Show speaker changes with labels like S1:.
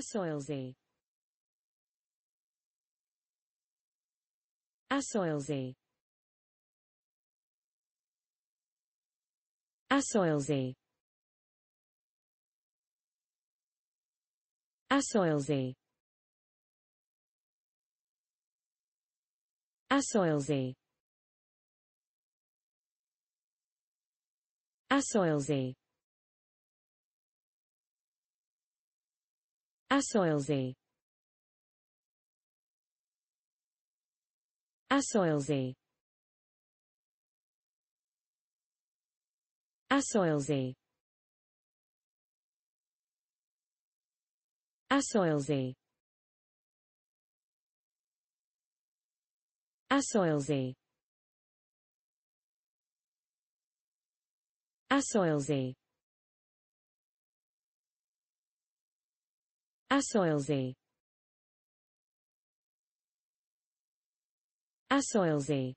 S1: Asoilsy. Asoilsy. Asoilsy. Asoilsy. Asoilsy. Asoilsy. Assoilsy Assoilsy Assoilsy Assoilsy Assoilsy Assoilsy Asoilzi. Asoilzi.